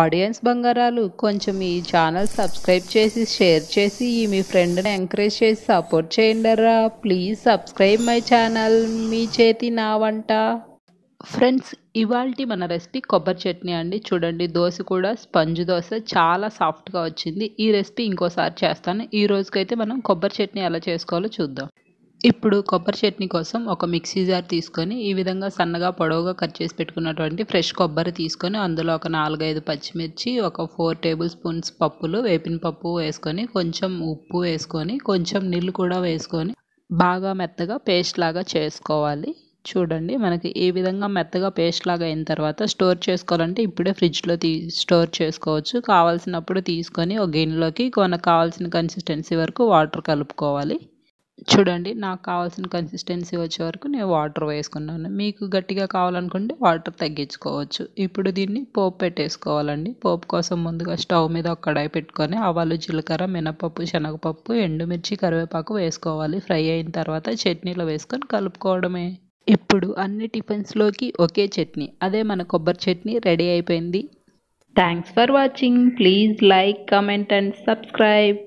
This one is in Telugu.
ఆడియన్స్ బంగారాలు కొంచెం ఈ ఛానల్ సబ్స్క్రైబ్ చేసి షేర్ చేసి ఈ మీ ఫ్రెండ్ని ఎంకరేజ్ చేసి సపోర్ట్ రా ప్లీజ్ సబ్స్క్రైబ్ మై ఛానల్ మీ చేతి నా వంట ఫ్రెండ్స్ ఇవాళ మన రెసిపీ కొబ్బరి చట్నీ అండి చూడండి దోశ కూడా స్పంజ్ దోశ చాలా సాఫ్ట్గా వచ్చింది ఈ రెసిపీ ఇంకోసారి చేస్తాను ఈ రోజుకైతే మనం కొబ్బరి చట్నీ ఎలా చేసుకోవాలో చూద్దాం ఇప్పుడు కొబ్బరి చట్నీ కోసం ఒక మిక్సీ జార్ తీసుకొని ఈ విధంగా సన్నగా పొడవుగా కట్ చేసి పెట్టుకున్నటువంటి ఫ్రెష్ కొబ్బరి తీసుకొని అందులో ఒక నాలుగైదు పచ్చిమిర్చి ఒక ఫోర్ టేబుల్ స్పూన్స్ పప్పులు వేపిన పప్పు వేసుకొని కొంచెం ఉప్పు వేసుకొని కొంచెం నీళ్ళు కూడా వేసుకొని బాగా మెత్తగా పేస్ట్ లాగా చేసుకోవాలి చూడండి మనకి ఈ విధంగా మెత్తగా పేస్ట్ లాగా అయిన తర్వాత స్టోర్ చేసుకోవాలంటే ఇప్పుడే ఫ్రిడ్జ్లో తీ స్టోర్ చేసుకోవచ్చు కావాల్సినప్పుడు తీసుకొని ఒక గిన్నెలోకి కొన కావాల్సిన కన్సిస్టెన్సీ వరకు వాటర్ కలుపుకోవాలి చూడండి నాకు కావాల్సిన కన్సిస్టెన్సీ వచ్చే వరకు నేను వాటర్ వేసుకున్నాను మీకు గట్టిగా కావాలనుకుంటే వాటర్ తగ్గించుకోవచ్చు ఇప్పుడు దీన్ని పోపు పెట్టేసుకోవాలండి పోపు కోసం ముందుగా స్టవ్ మీద ఒక కడాయి పెట్టుకొని ఆవాలు జీలకర్ర మినపప్పు శనగపప్పు ఎండుమిర్చి కరివేపాకు వేసుకోవాలి ఫ్రై అయిన తర్వాత చట్నీలో వేసుకొని కలుపుకోవడమే ఇప్పుడు అన్ని టిఫిన్స్లోకి ఒకే చట్నీ అదే మన కొబ్బరి చట్నీ రెడీ అయిపోయింది thanks for watching please like comment and subscribe